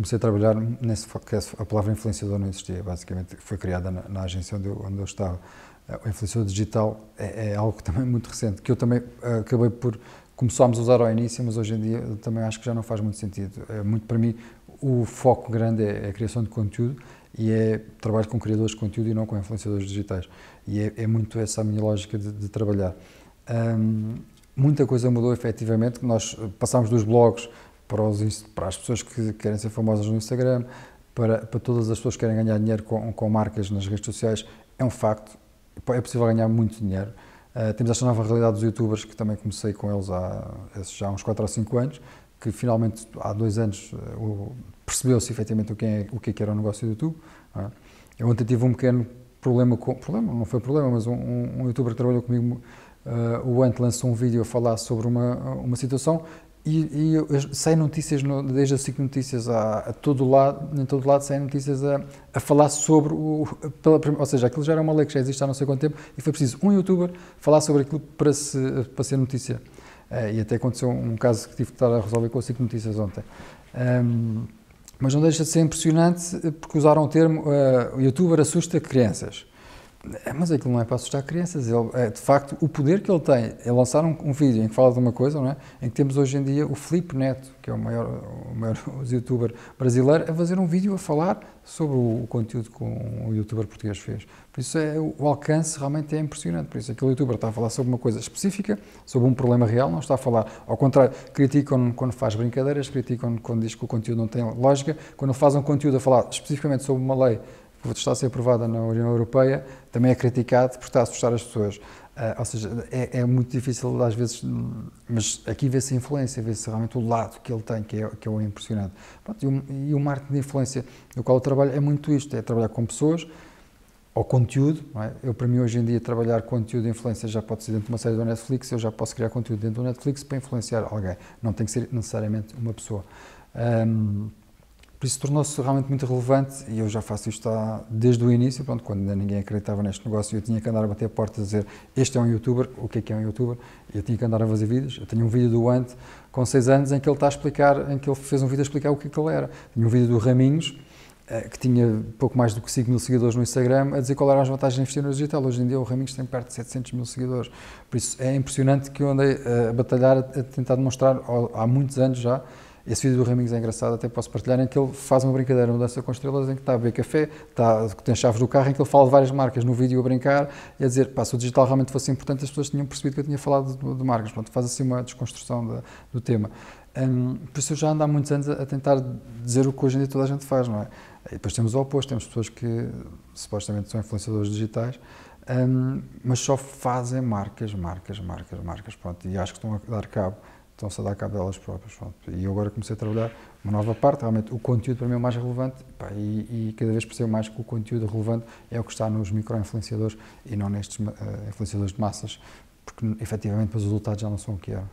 comecei a trabalhar nesse foco, é a palavra influenciador não existia, basicamente foi criada na, na agência onde eu, onde eu estava. Eh, o influenciador digital é, é, algo também é muito recente, que eu também eh, acabei por, começámos a usar ao início, mas hoje em dia também acho que já não faz muito sentido. É muito para mim, o foco grande é a é criação de conteúdo e é trabalho com criadores de conteúdo e não com influenciadores digitais. E é, é muito essa a minha lógica de, de trabalhar. muita coisa mudou efetivamente, nós eh, passámos dos blogs para, os, para as pessoas que querem ser famosas no Instagram, para, para todas as pessoas que querem ganhar dinheiro com, com marcas nas redes sociais, é um facto. É possível ganhar muito dinheiro. Uh, temos esta nova realidade dos youtubers, que também comecei com eles há, já há uns 4 ou 5 anos, que finalmente há dois anos percebeu-se efetivamente o que, é, o que, é que era o negócio do YouTube. É? Eu ontem tive um pequeno problema, com, problema não foi problema, mas um, um, um youtuber que trabalhou comigo, uh, o Ant lançou um vídeo a falar sobre uma, uma situação e, e saem notícias, no, desde a SIC Notícias a, a, todo lado, em todo lado saem notícias a, a falar sobre, o, pela, ou seja, aquilo já era uma lei que já existe há não sei quanto tempo e foi preciso um youtuber falar sobre aquilo para, se, para ser notícia. Uh, e até aconteceu um caso que tive que estar a resolver com a SIC Notícias ontem. Um, ehm, mas não deixa de ser impressionante porque usaram o termo uh, o youtuber assusta crianças. É, mas aquilo não é para assustar crianças. Ele, é, de facto, o poder que ele tem é lançar um, um, vídeo em que fala de uma coisa, não é? em que temos hoje em dia o Felipe Neto, que é o maior, o maior youtuber brasileiro, a fazer um vídeo a falar sobre o, o conteúdo que um, um youtuber português fez. Por isso, é, o, alcance realmente é impressionante. Por isso, aquele youtuber está a falar sobre uma coisa específica, sobre um problema real, não está a falar. Ao contrário, criticam quando faz brincadeiras, criticam quando diz que o conteúdo não tem lógica. Quando faz um conteúdo a falar especificamente sobre uma lei está a ser aprovada na União Europeia, também é criticado por estar a assustar as pessoas. Uh, ou seja, é, é, muito difícil às vezes, mas aqui vê-se a influência, vê-se realmente o lado que ele tem, que é, que é o impressionante. Pronto, e, o, e, o, marketing de influência no qual eu trabalho é muito isto, é trabalhar com pessoas, ou conteúdo, é? Eu, para mim, hoje em dia, trabalhar conteúdo de influência já pode ser dentro de uma série do Netflix, eu já posso criar conteúdo dentro do Netflix para influenciar alguém, não tem que ser necessariamente uma pessoa. Um, por isso tornou-se realmente muito relevante e eu já faço isto há, desde o início, pronto, quando ainda ninguém acreditava neste negócio, eu tinha que andar a bater a porta a dizer este é um youtuber, o que é que é um youtuber? Eu tinha que andar a fazer vídeos. Eu tenho um vídeo do Ant com 6 anos em que ele está a explicar, em que ele fez um vídeo a explicar o que é que ele era. Tinha um vídeo do Raminhos, eh, que tinha pouco mais do que 5 mil seguidores no Instagram, a dizer qual eram as vantagens de investir no digital. Hoje em dia o Raminhos tem perto de 700 mil seguidores. Por isso é impressionante que eu andei eh, a batalhar, a tentar demonstrar há muitos anos já, esse vídeo do Ramings é engraçado, até posso partilhar, em que ele faz uma brincadeira, uma dança com estrelas, em que está a beber café, está, tem chaves do carro, em que ele fala de várias marcas no vídeo a brincar e a dizer, pá, se o digital realmente fosse importante, as pessoas tinham percebido que eu tinha falado de, de marcas. Pronto, faz assim uma desconstrução da, do tema. Um, por isso eu já ando há muitos anos a, a tentar dizer o que hoje em dia toda a gente faz, não é? E depois temos o oposto, temos pessoas que supostamente são influenciadores digitais, um, mas só fazem marcas, marcas, marcas, marcas, pronto, e acho que estão a dar cabo estão-se a dar cabo delas próprias. Pronto. E eu agora comecei a trabalhar uma nova parte, realmente o conteúdo para mim é o mais relevante pá, e, e, cada vez percebo mais que o conteúdo relevante é o que está nos micro-influenciadores e não nestes uh, influenciadores de massas, porque efetivamente os resultados já não são o que eram.